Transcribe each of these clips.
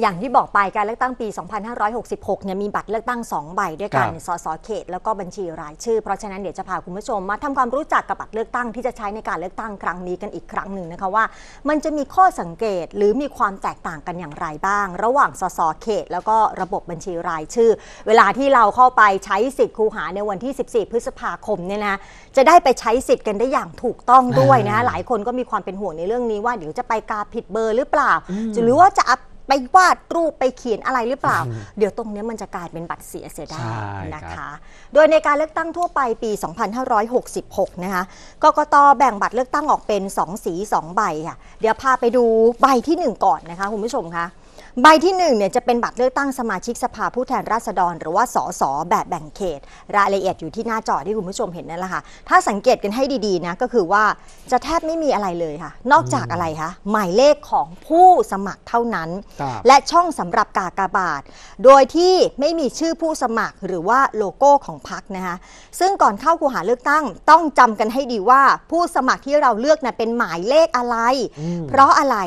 อย่างที่บอกไปการเลือกตั้งปี 2566เนี่ยมีบัตรเลือกตั้ง2ใบด้วยกันสสเขตแล้วก็บัญชีรายชื่อเพราะฉะนั้นเดี๋ยวจะพาคุณผู้ชมมาทำความรู้จักกับบัตรเลือกตั้งที่จะใช้ในการเลือกตั้งครั้งนี้กันอีกครั้งหนึ่งนะคะว่า มันจะมีข้อสังเกตหรือมีความแตกต่างกันอย่างไรบ้าง ระหว่างสสเขต แล้วก็ระบบบัญชีรายชื่อ เวลาที่เราเข้าไปใช้สิทธิ์คูหาในวันที่14พฤษภาคมเนี่ยนะจะได้ไปใช้สิทธิ์กันได้อย่างถูกต้องด้วยนะหลายคนก็มีความเป็นห่วงในเรื่องนี้ว่าเดี๋ยวจะไปกาผิดเบอร์หรือเปล่า หรือว่าจะอัปไปวาดรูป ไปเขียนอะไรหรือเปล่า เดี๋ยวตรงนี้มันจะกลายเป็นบัตรเสียเสียได้นะคะ โดยในการเลือกตั้งทั่วไปปี 2566 นะคะกกตแบ่งบัตรเลือกตั้งออกเป็น 2 สี 2 ใบค่ะเดี๋ยวพาไปดูใบที่ 1 ก่อนนะคะคุณผู้ชมคะใบที่1เนี่ยจะเป็นบัตรเลือกตั้งสมาชิกสภาผู้แทนราษฎรหรือว่าสสแบบแบ่งเขตรายละเอียดอยู่ที่หน้าจอที่คุณผู้ชมเห็นนั่นแหละค่ะถ้าสังเกตกันให้ดีๆนะก็คือว่าจะแทบไม่มีอะไรเลยค่ะ นอกจากอะไรคะหมายเลขของผู้สมัครเท่านั้น และช่องสำหรับกากบาท โดยที่ไม่มีชื่อผู้สมัครหรือว่าโลโก้ของพักนะคะซึ่งก่อนเข้าคูหาเลือกตั้งต้องจำกันให้ดีว่าผู้สมัครที่เราเลือกนะเป็นหมายเลขอะไร เพราะอะไร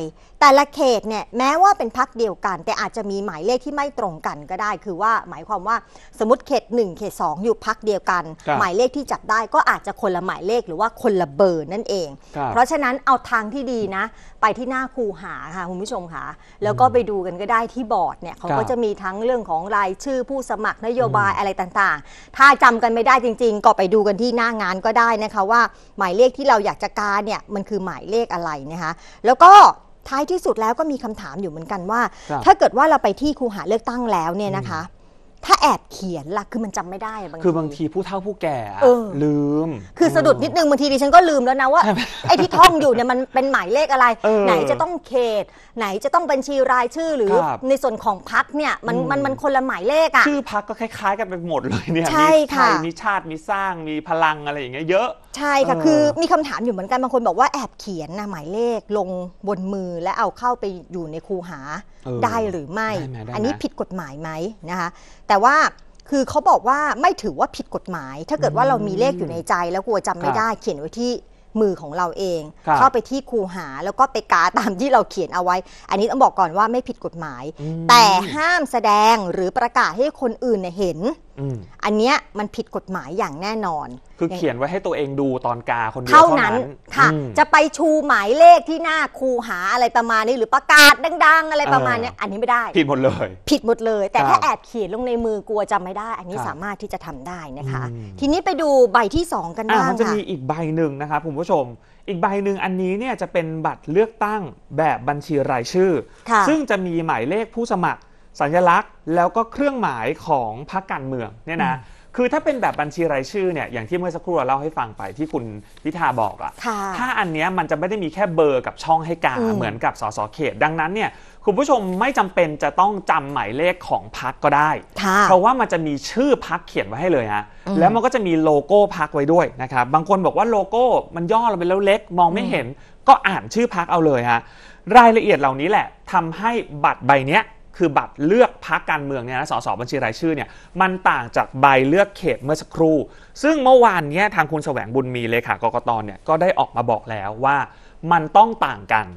แต่ละเขตเนี่ยแม้ว่าเป็นพักเดียวกันแต่อาจจะมีหมายเลขที่ไม่ตรงกันก็ได้ คือว่าหมายความว่าสมมติเขต 1 เขต2อยู่พักเดียวกัน หมายเลขที่จับได้ก็อาจจะคนละหมายเลขหรือว่าคนละเบอร์นั่นเอง เพราะฉะนั้นเอาทางที่ดีนะไปที่หน้าคูหาค่ะคุณผู้ชมค่ะแล้วก็ไปดูกันก็ได้ที่บอร์ดเนี่ยเขาก็จะมีทั้งเรื่องของรายชื่อผู้สมัครนโยบายอะไรต่างๆ ถ้าจำกันไม่ได้จริง ๆ ก็ไปดูกันที่หน้างานก็ได้นะคะ ว่าหมายเลขที่เราอยากจะการเนี่ยมันคือหมายเลขอะไรนะคะแล้วก็ท้ายที่สุดแล้วก็มีคำถามอยู่เหมือนกันว่า ถ้าเกิดว่าเราไปที่คูหาเลือกตั้งแล้วเนี่ยนะคะถ้าแอบเขียนล่ะคือมันจำไม่ได้บางคือบางทีผู้เฒ่าผู้แก่อลืม คือสะดุดนิดนึงบางทีดิฉันก็ลืมแล้วนะว่า ไอ้ที่ท่องอยู่เนี่ยมันเป็นหมายเลขอะไร ไหนจะต้องเขตไหนจะต้องบัญชีรายชื่อหรือในส่วนของพักเนี่ยมันมันมันคนละหมายเลขอ่ะชื่อพักก็คล้ายๆกันไปหมดเลยเนี่ยใช่มีค่ะมีชาติมีสร้างมีพลังอะไรอย่างเงี้ยเยอะ ใช่ค่ะคือมีคำถามอยู่เหมือนกันบางคนบอกว่าแอบเขียนนะหมายเลขลงบนมือและเอาเข้าไปอยู่ในคูหาได้หรือไม่ อันนี้ผิดกฎหมายไหมนะคะแต่ว่าคือเขาบอกว่าไม่ถือว่าผิดกฎหมาย ถ้าเกิดว่าเรามีเลขอยู่ในใจ แล้วกลัวจำไม่ได้เขียนไว้ที่มือของเราเองเข้าไปที่ครูหาแล้วก็ไปกาตามที่เราเขียนเอาไว้ อันนี้ต้องบอกก่อนว่าไม่ผิดกฎหมาย แต่ห้ามแสดงหรือประกาศให้คนอื่นเห็นอันเนี้ยมันผิดกฎหมายอย่างแน่นอน คือเขียนไว้ให้ตัวเองดูตอนกาคนเดียวเท่านั้น ค่ะ จะไปชูหมายเลขที่หน้าครูหาอะไรประมาณนี้หรือประกาศดังๆ อะไรประมาณนี้อันนี้ไม่ได้ ผิดหมดเลย ผิดหมดเลย แต่ถ้าแอบเขียนลงในมือกลัวจำไม่ได้ อันนี้สามารถที่จะทำได้นะคะ ทีนี้ไปดูใบที่ 2 กันบ้างค่ะมันจะมีอีกใบหนึ่งนะครับคุณผู้ชม อีกใบหนึ่งอันนี้เนี่ยจะเป็นบัตรเลือกตั้งแบบบัญชีรายชื่อ ซึ่งจะมีหมายเลขผู้สมัครสัญลักษณ์แล้วก็เครื่องหมายของพรรคการเมืองเนี่ยนะ คือถ้าเป็นแบบบัญชีรายชื่อเนี่ย อย่างที่เมื่อสักครู่เราเล่าให้ฟังไปที่คุณพิธาบอกอะ่ถ้าอันเนี้ยมันจะไม่ได้มีแค่เบอร์กับช่องให้กา เหมือนกับสสเขต ดังนั้นเนี่ย คุณผู้ชมไม่จำเป็นจะต้องจำหมายเลขของพักก็ได้ เพราะว่ามันจะมีชื่อพักเขียนไว้ให้เลยฮะ แล้วมันก็จะมีโลโก้พักไว้ด้วยนะครับ บางคนบอกว่าโลโก้มันย่อราไปแล้วเล็กมองไม่เห็น ก็อ่านชื่อพักเอาเลยฮะ รายละเอียดเหล่านี้แหละ ทำให้บัตรใบเนี้ยคือบัตรเลือกพักการเมืองเนี่ยนะสสบัญชีรายชื่อเนี่ยมันต่างจากใบเลือกเขตเมื่อสักครู่ ซึ่งเมื่อวานนี้ทางคุณแสวงบุญมีเลขากกตเนี่ยก็ได้ออกมาบอกแล้วว่ามันต้องต่างกัน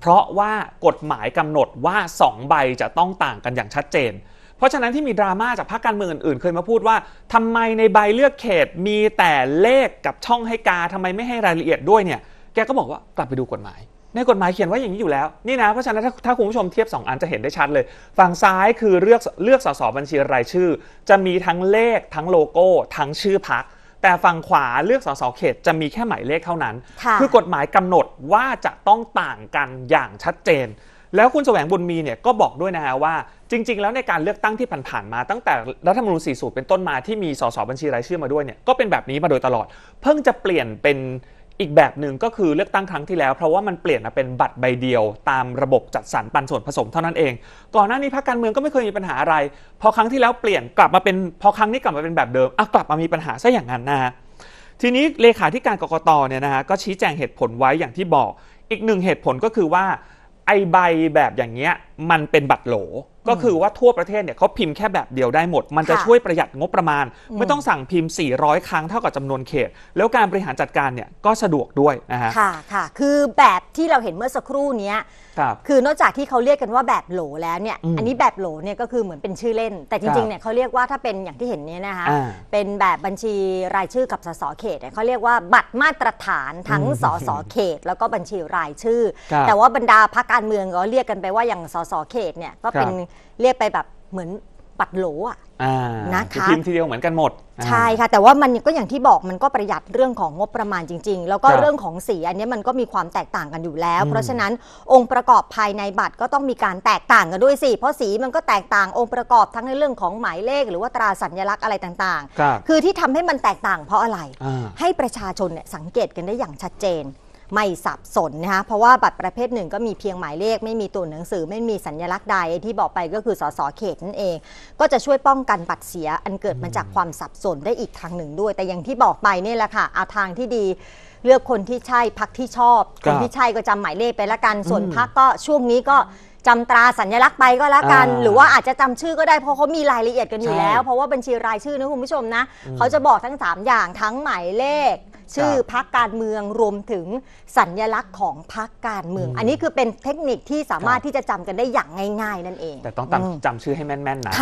เพราะว่ากฎหมายกำหนดว่า 2 ใบจะต้องต่างกันอย่างชัดเจน เพราะฉะนั้นที่มีดราม่าจากพรรคการเมืองอื่นๆ เคยมาพูดว่า ทำไมในใบเลือกเขตมีแต่เลขกับช่องให้กาทำไมไม่ให้รายละเอียดด้วยเนี่ย แกก็บอกว่ากลับไปดูกฎหมายในกฎหมายเขียนไว้อย่างนี้อยู่แล้วนี่นะเพราะฉะนั้นถ้าถ้าคุณผู้ชมเทียบ2อันจะเห็นได้ชัดเลยฝั่งซ้ายคือเลือกเลือกสสบัญชีรายชื่อ จะมีทั้งเลขทั้งโลโก้ทั้งชื่อพักแต่ฝั่งขวาเลือกสสเขตจะมีแค่หมายเลขเท่านั้น คือกฎหมายกำหนดว่าจะต้องต่างกันอย่างชัดเจน แล้วคุณแสวงบุญมีเนี่ยก็บอกด้วยนะฮะว่า จริงๆ แล้วในการเลือกตั้งที่ผ่านๆมาตั้งแต่รัฐธรรมนูญ40เป็นต้นมาที่มีสสบัญชีรายชื่อมาด้วยเนี่ยก็เป็นแบบนี้มาโดยตลอด เพิ่งจะเปลี่ยนเป็นอีกแบบหนึ่งก็คือเลือกตั้งครั้งที่แล้ว เพราะว่ามันเปลี่ยนมาเป็นบัตรใบเดียวตามระบบจัดสรรปันส่วนผสมเท่านั้นเอง ก่อนหน้านี้พรรคการเมืองก็ไม่เคยมีปัญหาอะไร พอครั้งที่แล้วเปลี่ยนกลับมาเป็นพอครั้งนี้กลับมาเป็นแบบเดิมอ่ะกลับมามีปัญหาซะอย่างนั้นนะ ทีนี้เลขาธิการกรกตเนี่ยนะฮะก็ชี้แจงเหตุผลไว้อย่างที่บอก อีกหนึ่งเหตุผลก็คือว่าไอใบแบบอย่างเงี้ยมันเป็นบัตรโหลก็คือว่าทั่วประเทศเนี่ยเขาพิมพ์แค่แบบเดียวได้หมดมันจะช่วยประหยัดงบประมาณ ไม่ต้องสั่งพิมพ์ 400 ครั้งเท่ากับจำนวนเขต แล้วการบริหารจัดการเนี่ยก็สะดวกด้วยนะฮะค่ะค่ะ คือแบบที่เราเห็นเมื่อสักครู่นี้คคือนอกจากที่เขาเรียกกันว่าแบบโหลแล้วเนี่ยออันนี้แบบโหลเนี่ยก็คือเหมือนเป็นชื่อเล่น แต่จริงๆ เนี่ยเขาเรียกว่าถ้าเป็นอย่างที่เห็นนี้นะคะะเป็นแบบบัญชีรายชื่อกับสสเขตเนี่ยเขาเรียกว่าบัตรมาตรฐานทั้งอสสเขต แล้วก็บัญชีรายชื่อ แต่ว่าบรรดาพรรคการเมืองก็เรียกกันไปว่าอย่างสสเขตเนี่ยก็เป็นเรียกไปแบบเหมือนปัดโหลอ่ะนะคะพิมพ์ทีเดียวเหมือนกันหมดใช่ค่ะแต่ว่ามันก็อย่างที่บอกมันก็ประหยัดเรื่องของงบประมาณจริง ๆ แล้วก็เรื่องของสี อันนี้มันก็มีความแตกต่างกันอยู่แล้ว เพราะฉะนั้นองค์ประกอบภายในบัตรก็ต้องมีการแตกต่างกันด้วยสิเพราะสีมันก็แตกต่างองค์ประกอบทั้งในเรื่องของหมายเลข หรือว่าตราสัญลักษณ์อะไรต่างๆ คือที่ทำให้มันแตกต่าง เพราะอะไร ให้ประชาชนเนี่ยสังเกตกันได้อย่างชัดเจนไม่สับสน นะคะเพราะว่าบัตรประเภทหนึ่งก็มีเพียงหมายเลขไม่มีตัวหนังสือไม่มีสัญลักษณ์ใดที่บอกไปก็คือสสเขตนั่นเอง ก็จะช่วยป้องกันบัตรเสียอันเกิดมาจากความสับสนได้อีกทางหนึ่งด้วย แต่อย่างที่บอกไปนี่แหละค่ะอาทางที่ดี เลือกคนที่ใช่พักที่ชอบ คนที่ใช่ก็จำหมายเลขไปละกันส่วนพักก็ช่วงนี้ก็จำตราสัญลักษณ์ไปก็แล้วกัน หรือว่าอาจจะจำชื่อก็ได้เพราะเขามีรายละเอียดกันอยู่แล้วเพราะว่าบัญชีรายชื่อนะคุณผู้ชมนะเขาจะบอกทั้ง 3 อย่างทั้งหมายเลขชื่อพักการเมืองรวมถึงสัญลักษณ์ของพักการเมือง อันนี้คือเป็นเทคนิคที่สามารถที่จะจำกันได้อย่างง่าย ๆ นั่นเอง แต่ต้องจำชื่อให้แม่น ๆ นะ